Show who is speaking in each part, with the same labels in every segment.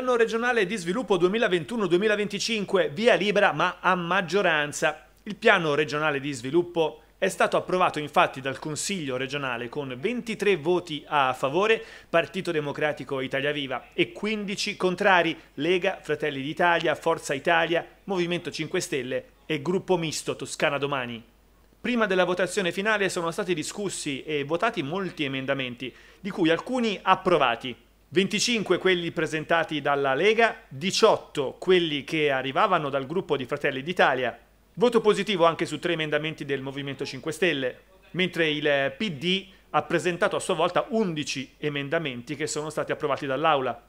Speaker 1: Piano regionale di sviluppo 2021-2025, via libera ma a maggioranza. Il piano regionale di sviluppo è stato approvato infatti dal Consiglio regionale con 23 voti a favore, Partito Democratico Italia Viva e 15 contrari, Lega, Fratelli d'Italia, Forza Italia, Movimento 5 Stelle e Gruppo Misto Toscana Domani. Prima della votazione finale sono stati discussi e votati molti emendamenti, di cui alcuni approvati, 25 quelli presentati dalla Lega, 18 quelli che arrivavano dal gruppo di Fratelli d'Italia. Voto positivo anche su tre emendamenti del Movimento 5 Stelle, mentre il PD ha presentato a sua volta 11 emendamenti che sono stati approvati dall'Aula.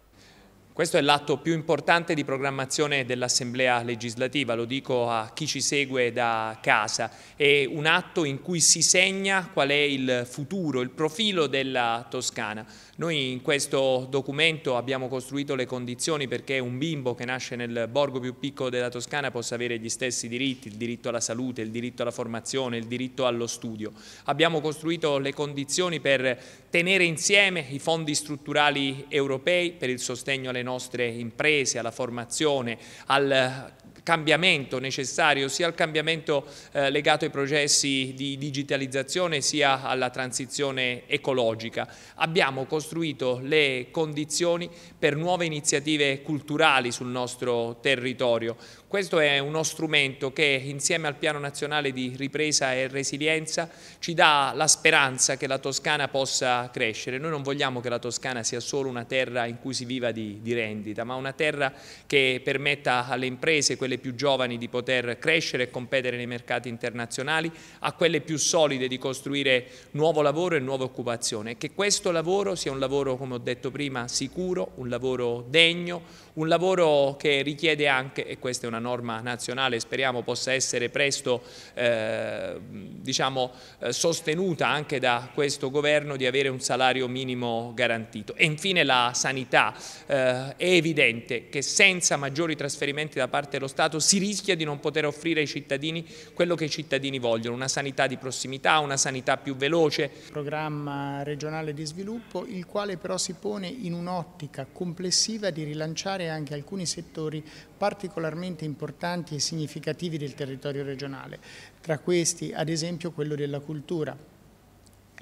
Speaker 2: Questo è l'atto più importante di programmazione dell'Assemblea legislativa, lo dico a chi ci segue da casa, è un atto in cui si segna qual è il futuro, il profilo della Toscana. Noi in questo documento abbiamo costruito le condizioni perché un bimbo che nasce nel borgo più piccolo della Toscana possa avere gli stessi diritti, il diritto alla salute, il diritto alla formazione, il diritto allo studio. Abbiamo costruito le condizioni per tenere insieme i fondi strutturali europei per il sostegno alle nostre imprese, alla formazione, al cambiamento necessario sia al cambiamento eh, legato ai processi di digitalizzazione sia alla transizione ecologica. Abbiamo costruito le condizioni per nuove iniziative culturali sul nostro territorio, questo è uno strumento che insieme al Piano Nazionale di Ripresa e Resilienza ci dà la speranza che la Toscana possa crescere. Noi non vogliamo che la Toscana sia solo una terra in cui si viva di, di rendita, ma una terra che permetta alle imprese, quelle più giovani, di poter crescere e competere nei mercati internazionali, a quelle più solide di costruire nuovo lavoro e nuova occupazione. che questo lavoro sia un lavoro, come ho detto prima, sicuro, un lavoro degno, un lavoro che richiede anche, e questa è una norma nazionale speriamo possa essere presto eh, diciamo, eh, sostenuta anche da questo governo di avere un salario minimo garantito. E infine la sanità, eh, è evidente che senza maggiori trasferimenti da parte dello Stato si rischia di non poter offrire ai cittadini quello che i cittadini vogliono, una sanità di prossimità, una sanità più veloce.
Speaker 3: Programma regionale di sviluppo, il quale però si pone in un'ottica complessiva di rilanciare anche alcuni settori particolarmente importanti e significativi del territorio regionale, tra questi ad esempio quello della cultura,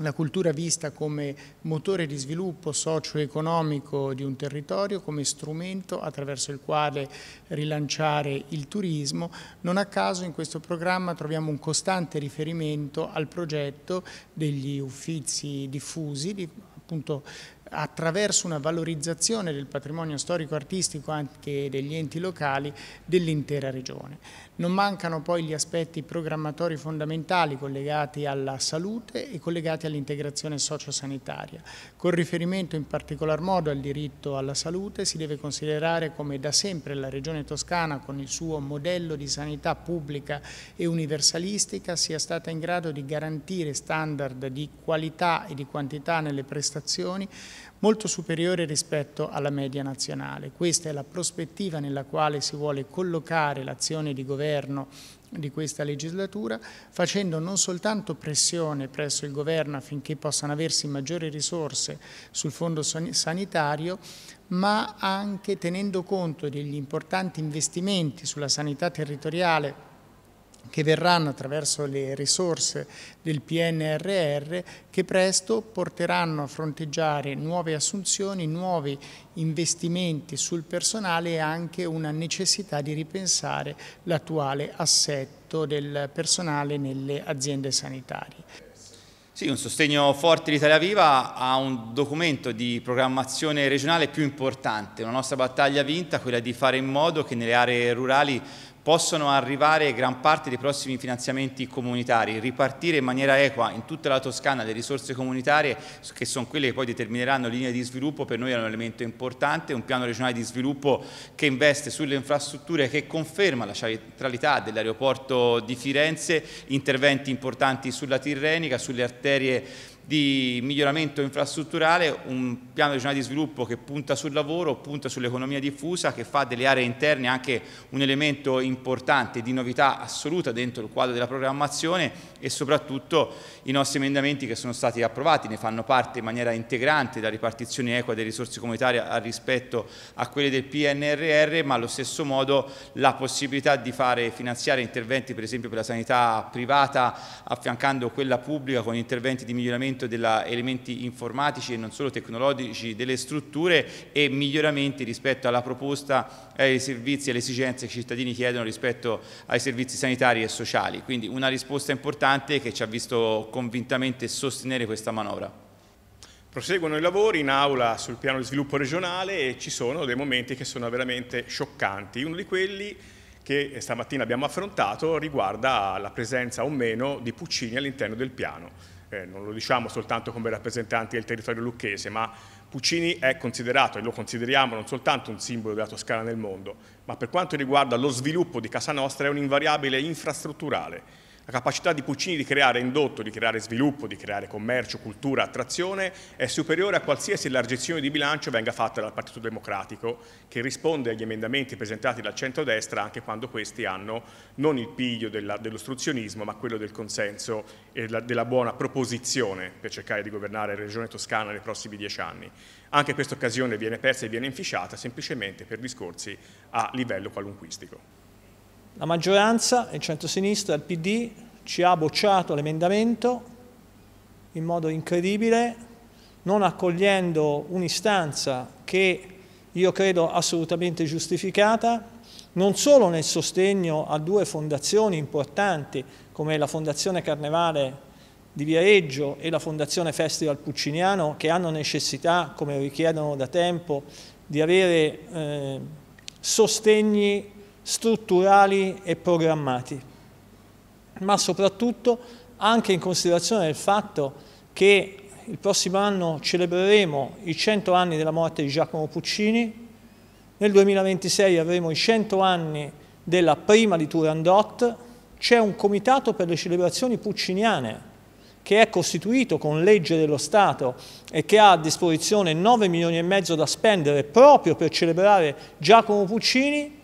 Speaker 3: la cultura vista come motore di sviluppo socio-economico di un territorio, come strumento attraverso il quale rilanciare il turismo. Non a caso in questo programma troviamo un costante riferimento al progetto degli uffizi diffusi, appunto attraverso una valorizzazione del patrimonio storico-artistico anche degli enti locali dell'intera regione. Non mancano poi gli aspetti programmatori fondamentali collegati alla salute e collegati all'integrazione sociosanitaria. Con riferimento in particolar modo al diritto alla salute si deve considerare come da sempre la Regione Toscana con il suo modello di sanità pubblica e universalistica sia stata in grado di garantire standard di qualità e di quantità nelle prestazioni molto superiore rispetto alla media nazionale. Questa è la prospettiva nella quale si vuole collocare l'azione di governo governo di questa legislatura, facendo non soltanto pressione presso il governo affinché possano aversi maggiori risorse sul fondo sanitario, ma anche tenendo conto degli importanti investimenti sulla sanità territoriale che verranno attraverso le risorse del PNRR che presto porteranno a fronteggiare nuove assunzioni, nuovi investimenti sul personale e anche una necessità di ripensare l'attuale assetto del personale nelle aziende sanitarie.
Speaker 4: Sì, un sostegno forte di Italia Viva a un documento di programmazione regionale più importante, una nostra battaglia vinta, quella di fare in modo che nelle aree rurali possono arrivare gran parte dei prossimi finanziamenti comunitari, ripartire in maniera equa in tutta la Toscana le risorse comunitarie che sono quelle che poi determineranno linee di sviluppo, per noi è un elemento importante, un piano regionale di sviluppo che investe sulle infrastrutture che conferma la centralità dell'aeroporto di Firenze, interventi importanti sulla Tirrenica, sulle arterie di miglioramento infrastrutturale, un piano regionale di sviluppo che punta sul lavoro, punta sull'economia diffusa, che fa delle aree interne anche un elemento importante di novità assoluta dentro il quadro della programmazione e soprattutto i nostri emendamenti che sono stati approvati, ne fanno parte in maniera integrante la ripartizione equa delle risorse comunitarie rispetto a quelle del PNRR, ma allo stesso modo la possibilità di fare finanziare interventi per esempio per la sanità privata affiancando quella pubblica con interventi di miglioramento miglioramento degli elementi informatici e non solo tecnologici delle strutture e miglioramenti rispetto alla proposta eh, ai servizi e alle esigenze che i cittadini chiedono rispetto ai servizi sanitari e sociali. Quindi una risposta importante che ci ha visto convintamente sostenere questa manovra.
Speaker 5: Proseguono i lavori in aula sul piano di sviluppo regionale e ci sono dei momenti che sono veramente scioccanti. Uno di quelli che stamattina abbiamo affrontato riguarda la presenza o meno di Puccini all'interno del piano eh, non lo diciamo soltanto come rappresentanti del territorio lucchese, ma Puccini è considerato, e lo consideriamo non soltanto un simbolo della Toscana nel mondo, ma per quanto riguarda lo sviluppo di Casa Nostra è un invariabile infrastrutturale la capacità di Puccini di creare indotto, di creare sviluppo, di creare commercio, cultura, attrazione è superiore a qualsiasi largizione di bilancio venga fatta dal Partito Democratico, che risponde agli emendamenti presentati dal centrodestra anche quando questi hanno non il piglio dell'ostruzionismo, ma quello del consenso e della, della buona proposizione per cercare di governare la regione toscana nei prossimi dieci anni. Anche questa occasione viene persa e viene inficiata semplicemente per discorsi a livello qualunquistico.
Speaker 6: La maggioranza, il centrosinistra, il PD, ci ha bocciato l'emendamento in modo incredibile, non accogliendo un'istanza che io credo assolutamente giustificata, non solo nel sostegno a due fondazioni importanti come la Fondazione Carnevale di Viareggio e la Fondazione Festival Pucciniano che hanno necessità, come richiedono da tempo, di avere eh, sostegni strutturali e programmati, ma soprattutto anche in considerazione del fatto che il prossimo anno celebreremo i 100 anni della morte di Giacomo Puccini, nel 2026 avremo i 100 anni della prima di Turandot, c'è un comitato per le celebrazioni pucciniane che è costituito con legge dello Stato e che ha a disposizione 9 milioni e mezzo da spendere proprio per celebrare Giacomo Puccini,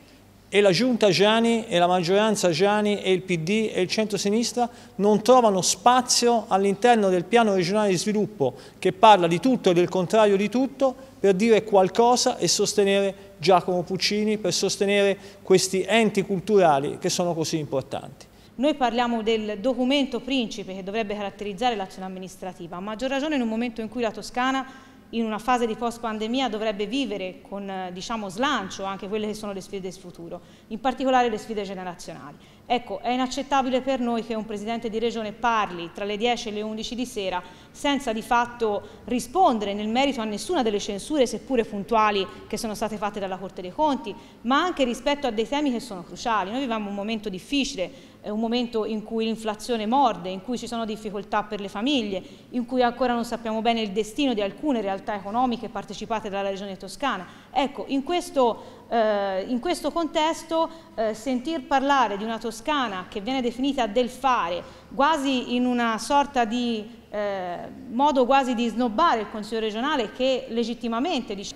Speaker 6: e la giunta Gianni e la maggioranza Gianni e il PD e il centro-sinistra non trovano spazio all'interno del piano regionale di sviluppo che parla di tutto e del contrario di tutto per dire qualcosa e sostenere Giacomo Puccini, per sostenere questi enti culturali che sono così importanti.
Speaker 7: Noi parliamo del documento principe che dovrebbe caratterizzare l'azione amministrativa, a maggior ragione in un momento in cui la Toscana in una fase di post-pandemia dovrebbe vivere con eh, diciamo, slancio anche quelle che sono le sfide del futuro, in particolare le sfide generazionali. Ecco, è inaccettabile per noi che un Presidente di Regione parli tra le 10 e le 11 di sera senza di fatto rispondere nel merito a nessuna delle censure, seppure puntuali, che sono state fatte dalla Corte dei Conti, ma anche rispetto a dei temi che sono cruciali. Noi viviamo un momento difficile, un momento in cui l'inflazione morde, in cui ci sono difficoltà per le famiglie, in cui ancora non sappiamo bene il destino di alcune realtà economiche partecipate dalla Regione Toscana Ecco, in questo, eh, in questo contesto eh, sentir parlare di una Toscana che viene definita del fare, quasi in una sorta di eh, modo quasi di snobbare il Consiglio regionale che legittimamente dice...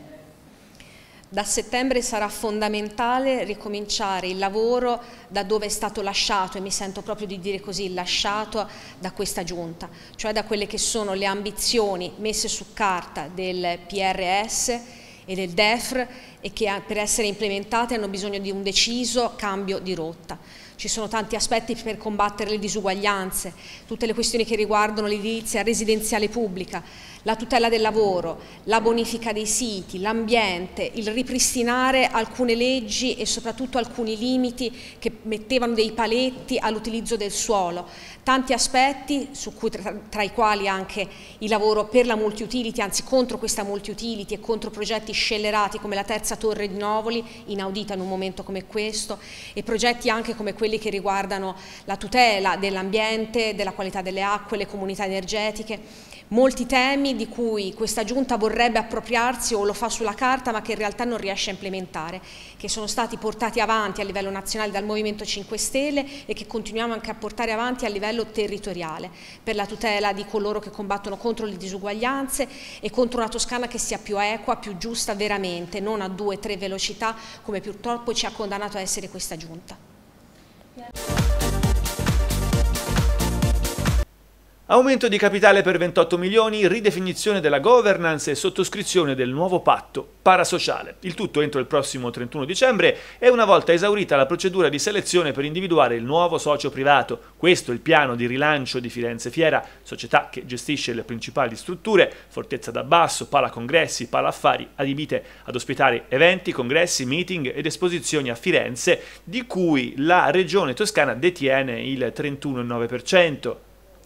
Speaker 7: Da settembre sarà fondamentale ricominciare il lavoro da dove è stato lasciato, e mi sento proprio di dire così, lasciato da questa giunta, cioè da quelle che sono le ambizioni messe su carta del PRS e del DEFR e che per essere implementate hanno bisogno di un deciso cambio di rotta. Ci sono tanti aspetti per combattere le disuguaglianze, tutte le questioni che riguardano l'edilizia residenziale pubblica, la tutela del lavoro, la bonifica dei siti, l'ambiente, il ripristinare alcune leggi e soprattutto alcuni limiti che mettevano dei paletti all'utilizzo del suolo. Tanti aspetti, cui, tra, tra, i quali anche il lavoro per la multi-utility, anzi contro questa multi-utility e contro progetti scellerati come la terza torre di Novoli, inaudita in un momento come questo, e progetti anche come quelli che riguardano la tutela dell'ambiente, della qualità delle acque, le comunità energetiche molti temi di cui questa giunta vorrebbe appropriarsi o lo fa sulla carta ma che in realtà non riesce a implementare, che sono stati portati avanti a livello nazionale dal Movimento 5 Stelle e che continuiamo anche a portare avanti a livello territoriale per la tutela di coloro che combattono contro le disuguaglianze e contro una Toscana che sia più equa, più giusta veramente, non a due o tre velocità come purtroppo ci ha condannato a essere questa giunta.
Speaker 1: Aumento di capitale per 28 milioni, ridefinizione della governance e sottoscrizione del nuovo patto parasociale. Il tutto entro il prossimo 31 dicembre e una volta esaurita la procedura di selezione per individuare il nuovo socio privato. Questo è il piano di rilancio di Firenze Fiera, società che gestisce le principali strutture, Fortezza da Basso, Pala Congressi, Pala Affari, adibite ad ospitare eventi, congressi, meeting ed esposizioni a Firenze, di cui la regione toscana detiene il 31,9%.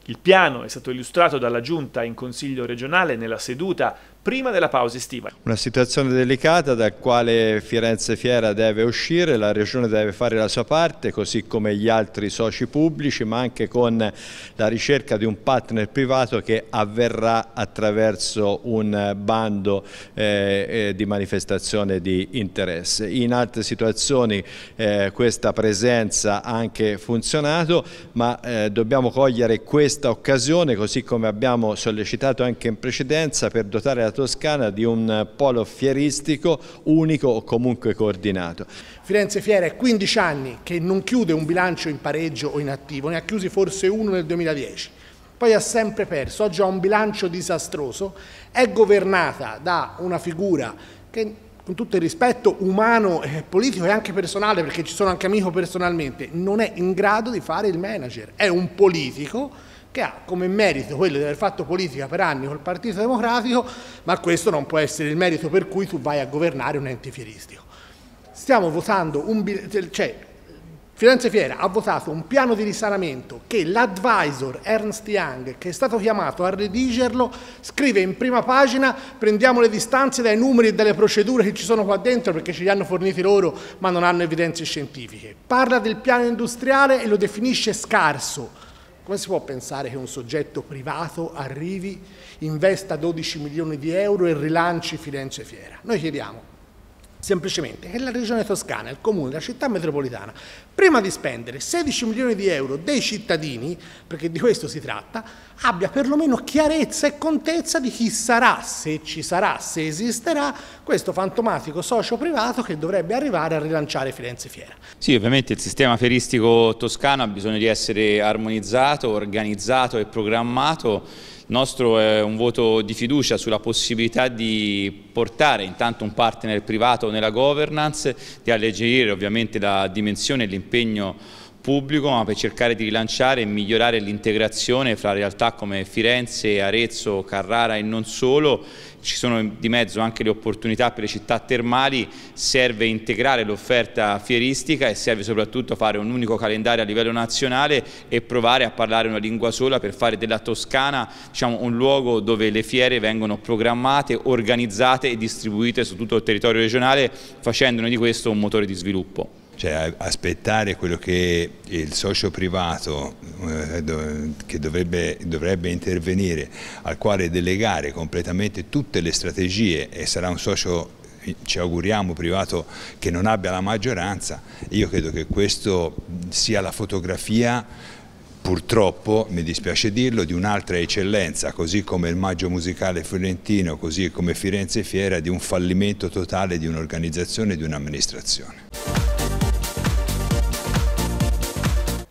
Speaker 1: Il piano è stato illustrato dalla Giunta in Consiglio regionale nella seduta prima della pausa estiva. Una situazione delicata dal quale Firenze Fiera deve uscire, la Regione deve fare la sua parte così come gli altri soci pubblici ma anche con la ricerca di un partner privato che avverrà attraverso un bando eh, eh di manifestazione di interesse. In altre situazioni eh, questa presenza ha anche funzionato ma eh, dobbiamo cogliere questa occasione così come abbiamo sollecitato anche in precedenza per dotare la Toscana di un polo fieristico unico o comunque coordinato.
Speaker 8: Firenze Fiera è 15 anni che non chiude un bilancio in pareggio o in attivo, ne ha chiusi forse uno nel 2010. Poi ha sempre perso, oggi ha un bilancio disastroso, è governata da una figura che con tutto il rispetto umano, eh, politico e anche personale, perché ci sono anche amico personalmente, non è in grado di fare il manager, è un politico che ha come merito quello di aver fatto politica per anni col Partito Democratico, ma questo non può essere il merito per cui tu vai a governare un ente fieristico. Stiamo votando un cioè, cioè Firenze Fiera ha votato un piano di risanamento che l'advisor Ernst Young, che è stato chiamato a redigerlo, scrive in prima pagina prendiamo le distanze dai numeri e dalle procedure che ci sono qua dentro perché ce li hanno forniti loro ma non hanno evidenze scientifiche. Parla del piano industriale e lo definisce scarso come si può pensare che un soggetto privato arrivi, investa 12 milioni di euro e rilanci Firenze Fiera? Noi chiediamo semplicemente che la regione toscana, il comune, la città metropolitana, prima di spendere 16 milioni di euro dei cittadini, perché di questo si tratta, abbia perlomeno chiarezza e contezza di chi sarà, se ci sarà, se esisterà, questo fantomatico socio privato che dovrebbe arrivare a rilanciare Firenze Fiera.
Speaker 4: Sì, ovviamente il sistema feristico toscano ha bisogno di essere armonizzato, organizzato e programmato nostro è eh, un voto di fiducia sulla possibilità di portare intanto un partner privato nella governance, di alleggerire ovviamente la dimensione e l'impegno pubblico, ma per cercare di rilanciare e migliorare l'integrazione fra realtà come Firenze, Arezzo, Carrara e non solo ci sono di mezzo anche le opportunità per le città termali, serve integrare l'offerta fieristica e serve soprattutto fare un unico calendario a livello nazionale e provare a parlare una lingua sola per fare della Toscana diciamo, un luogo dove le fiere vengono programmate, organizzate e distribuite su tutto il territorio regionale
Speaker 2: facendone di questo un motore di sviluppo. Cioè aspettare quello che il socio privato eh, che dovrebbe, dovrebbe, intervenire, al quale delegare completamente tutte le strategie e sarà un socio ci auguriamo privato che non abbia la maggioranza, io credo che questo sia la fotografia purtroppo, mi dispiace dirlo, di un'altra eccellenza, così come il Maggio Musicale Fiorentino, così come Firenze Fiera, di un fallimento totale di un'organizzazione e di un'amministrazione.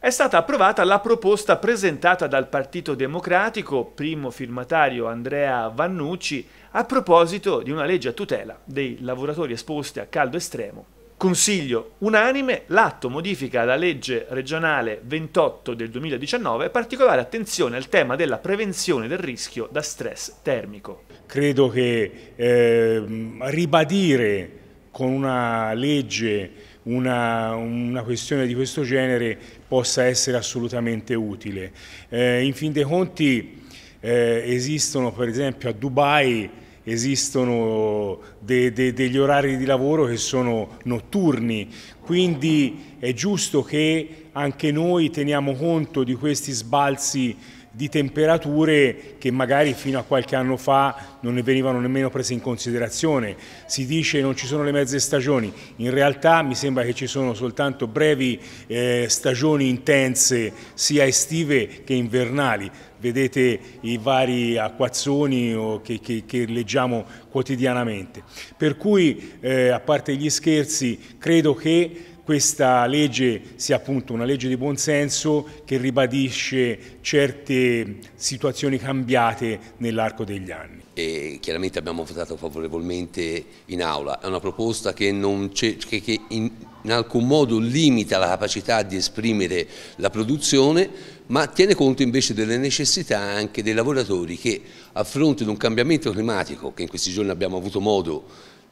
Speaker 1: È stata approvata la proposta presentata dal Partito Democratico, primo firmatario Andrea Vannucci, a proposito di una legge a tutela dei lavoratori esposti a caldo estremo. Consiglio unanime, l'atto modifica la legge regionale 28 del 2019, particolare attenzione al tema della prevenzione del rischio da stress
Speaker 9: termico. Credo che eh, ribadire con una legge una, una, questione di questo genere possa essere assolutamente utile. Eh, in fin dei conti eh, esistono per esempio a Dubai esistono de, de, degli orari di lavoro che sono notturni, quindi è giusto che anche noi teniamo conto di questi sbalzi di temperature che magari fino a qualche anno fa non ne venivano nemmeno prese in considerazione. Si dice che non ci sono le mezze stagioni, in realtà mi sembra che ci sono soltanto brevi eh, stagioni intense sia estive che invernali. Vedete i vari acquazzoni che, che, che leggiamo quotidianamente. Per cui, eh, a parte gli scherzi, credo che questa legge sia appunto una legge di buonsenso che ribadisce certe situazioni cambiate
Speaker 8: nell'arco degli anni. E chiaramente abbiamo votato favorevolmente in aula, è una proposta che, che, che in, in alcun modo limita la capacità di esprimere la produzione ma tiene conto invece delle necessità anche dei lavoratori che a fronte di un cambiamento climatico che in questi giorni abbiamo avuto modo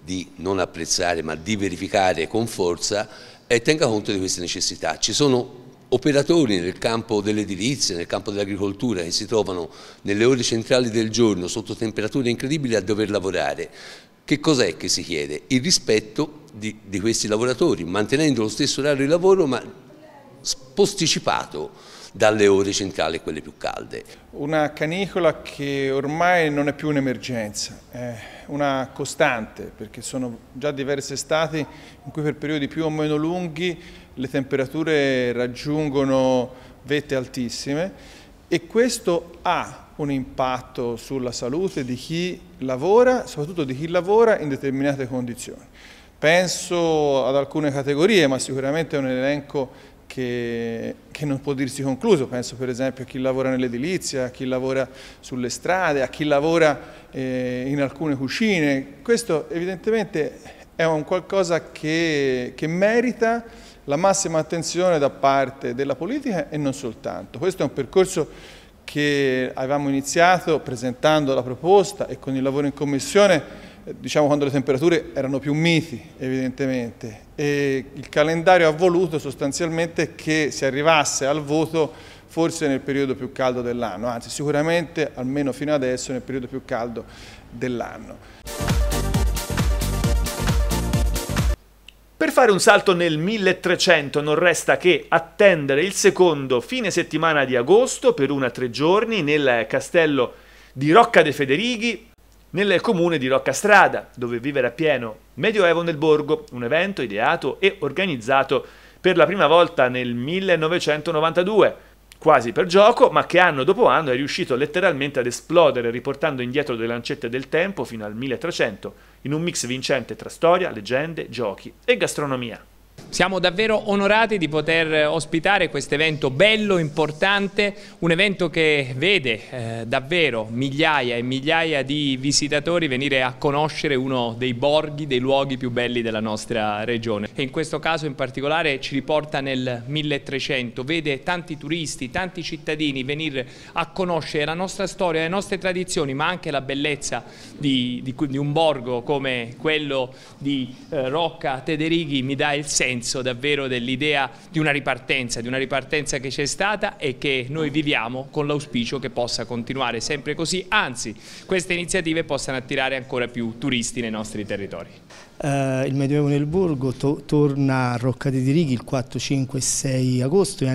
Speaker 8: di non apprezzare ma di verificare con forza e tenga conto di queste necessità. Ci sono operatori nel campo dell'edilizia, nel campo dell'agricoltura che si trovano nelle ore centrali del giorno sotto temperature incredibili a dover lavorare. Che cos'è che si chiede? Il rispetto di, di, questi lavoratori, mantenendo lo stesso orario di lavoro ma posticipato dalle ore centrali, quelle più calde.
Speaker 10: Una canicola che ormai non è più un'emergenza, è una costante, perché sono già diverse estati in cui per periodi più o meno lunghi le temperature raggiungono vette altissime e questo ha un impatto sulla salute di chi lavora, soprattutto di chi lavora in determinate condizioni. Penso ad alcune categorie, ma sicuramente è un elenco che, che, non può dirsi concluso, penso per esempio a chi lavora nell'edilizia, a chi lavora sulle strade, a chi lavora eh, in alcune cucine, questo evidentemente è un qualcosa che, che merita la massima attenzione da parte della politica e non soltanto. Questo è un percorso che avevamo iniziato presentando la proposta e con il lavoro in commissione eh, diciamo quando le temperature erano più miti evidentemente e il calendario ha voluto sostanzialmente che si arrivasse al voto forse nel periodo più caldo dell'anno, anzi sicuramente almeno fino adesso nel periodo più caldo dell'anno.
Speaker 1: Per fare un salto nel 1300 non resta che attendere il secondo fine settimana di agosto per una tre giorni nel castello di Rocca dei Federighi nel comune di Roccastrada, dove vivere a pieno Medioevo nel Borgo, un evento ideato e organizzato per la prima volta nel 1992, quasi per gioco, ma che anno dopo anno è riuscito letteralmente ad esplodere, riportando indietro le lancette del tempo fino al 1300, in un mix vincente tra storia, leggende, giochi e gastronomia. Siamo davvero onorati di poter eh, ospitare questo evento
Speaker 2: bello, importante, un evento che vede eh, davvero migliaia e migliaia di visitatori venire a conoscere uno dei borghi, dei luoghi più belli della nostra regione. E in questo caso in particolare ci riporta nel 1300, vede tanti turisti, tanti cittadini venire a conoscere la nostra storia, le nostre tradizioni, ma anche la bellezza di, di, di un borgo come quello di eh, Rocca Tederighi mi dà il senso senso davvero dell'idea di una ripartenza, di una ripartenza che c'è stata e che noi viviamo con l'auspicio che possa continuare sempre così, anzi queste iniziative possano attirare ancora più turisti nei nostri territori.
Speaker 8: Eh, il Medioevo nel Borgo to torna a Rocca dei Dirighi il 4, 5 e 6 agosto e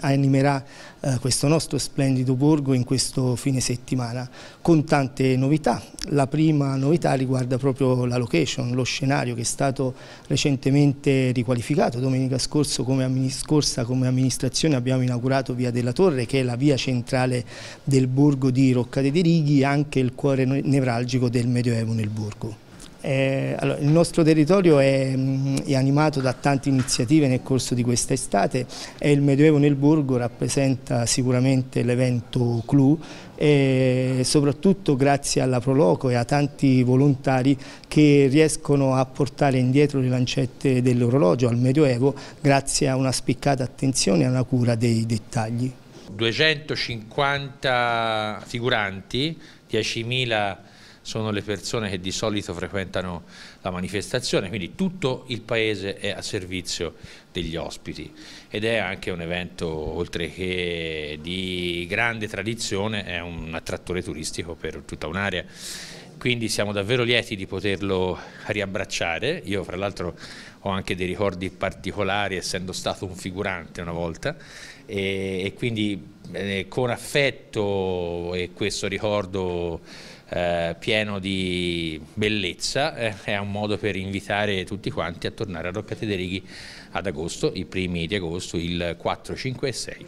Speaker 8: animerà eh, questo nostro splendido borgo in questo fine settimana con tante novità. La prima novità riguarda proprio la location, lo scenario che è stato recentemente riqualificato. Domenica scorso, come scorsa come amministrazione abbiamo inaugurato Via della Torre che è la via centrale del borgo di Rocca dei Dirighi anche il cuore nevralgico del Medioevo nel borgo. Eh, allora, il nostro territorio è, mm, è, animato da tante iniziative nel corso di questa estate e il Medioevo nel Borgo rappresenta sicuramente l'evento clou e soprattutto grazie alla Proloco e a tanti volontari che riescono a portare indietro le lancette dell'orologio al Medioevo grazie a una spiccata attenzione e a una cura dei dettagli.
Speaker 2: 250 figuranti, 10.000 sono le persone che di solito frequentano la manifestazione, quindi tutto il paese è a servizio degli ospiti ed è anche un evento oltre che di grande tradizione, è un attrattore turistico per tutta un'area quindi siamo davvero lieti di poterlo riabbracciare. Io fra l'altro ho anche dei ricordi particolari essendo stato un figurante una volta e, e quindi eh, con affetto e questo ricordo eh, pieno di bellezza eh, è un modo per invitare tutti quanti a tornare a Rocca dei ad agosto, i primi di agosto, il 4, 5 e 6.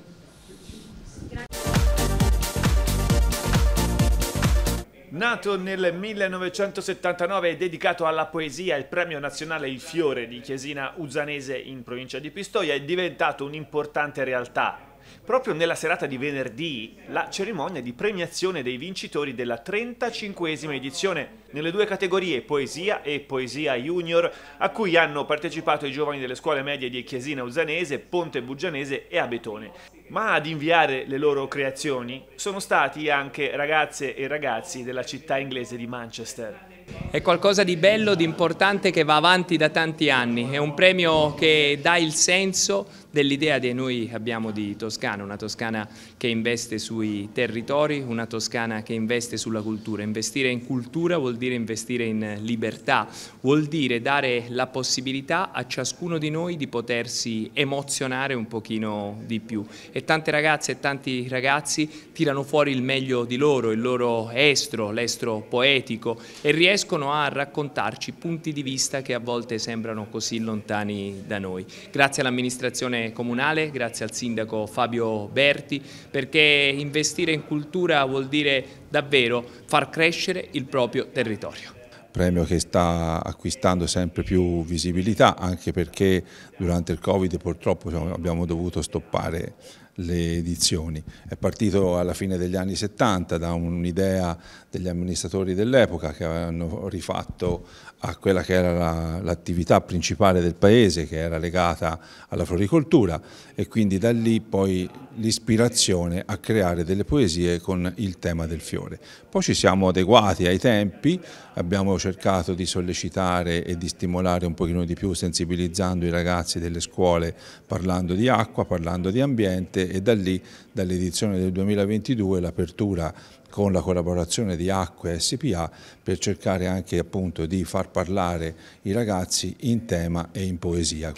Speaker 1: Nato nel 1979 e dedicato alla poesia, il premio nazionale Il Fiore di Chiesina Uzzanese in provincia di Pistoia è diventato un'importante realtà. Proprio nella serata di venerdì, la cerimonia di premiazione dei vincitori della 35esima edizione nelle due categorie Poesia e Poesia Junior, a cui hanno partecipato i giovani delle scuole medie di Chiesina Uzzanese, Ponte Buggianese e Abetone ma ad inviare le loro creazioni sono stati anche ragazze e ragazzi della città inglese di Manchester.
Speaker 2: È qualcosa di bello, di importante che va avanti da tanti anni, è un premio che dà il senso dell'idea che noi abbiamo di Toscana, una Toscana che investe sui territori, una Toscana che investe sulla cultura. Investire in cultura vuol dire investire in libertà, vuol dire dare la possibilità a ciascuno di noi di potersi emozionare un pochino di più. E tante ragazze e tanti ragazzi tirano fuori il meglio di loro, il loro estro, l'estro poetico e riescono a raccontarci punti di vista che a volte sembrano così lontani da noi. Grazie all'amministrazione comunale, grazie al sindaco Fabio Berti, perché investire in cultura vuol dire davvero far crescere il proprio territorio
Speaker 10: premio che sta acquistando sempre più visibilità anche perché durante il Covid purtroppo abbiamo dovuto stoppare le edizioni. È partito alla fine degli anni 70 da un'idea degli amministratori dell'epoca che hanno rifatto a quella che era l'attività principale del paese che era legata alla floricoltura e quindi da lì poi l'ispirazione a creare delle poesie con il tema del fiore. Poi ci siamo adeguati ai tempi, abbiamo cercato di sollecitare e di stimolare un pochino di più sensibilizzando i ragazzi delle scuole parlando di acqua, parlando di ambiente e da lì dall'edizione del 2022 l'apertura con la collaborazione di Acque SPA per cercare anche appunto di far parlare i ragazzi in tema e in poesia.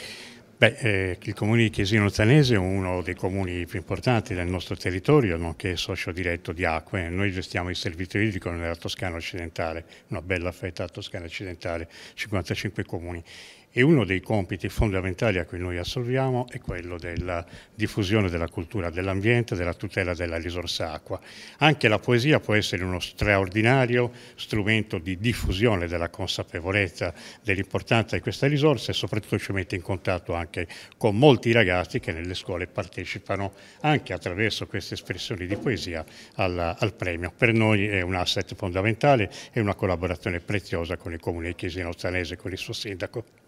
Speaker 10: Beh, eh, il comune di Chiesino Zanese è uno dei comuni
Speaker 5: più importanti del nostro territorio, nonché socio diretto di Acque. Noi gestiamo il servizio idrico nella Toscana occidentale, una bella fetta della Toscana occidentale, 55 comuni. E uno dei compiti fondamentali a cui noi assolviamo è quello della diffusione della cultura dell'ambiente, della tutela della risorsa acqua. Anche la poesia può essere uno straordinario strumento di diffusione della consapevolezza dell'importanza di questa risorsa e soprattutto ci mette in contatto anche con molti ragazzi che nelle scuole partecipano anche attraverso queste espressioni di poesia alla, al premio. Per noi è un asset fondamentale e una collaborazione preziosa con il comune di Chiesino Zanese e con il suo sindaco.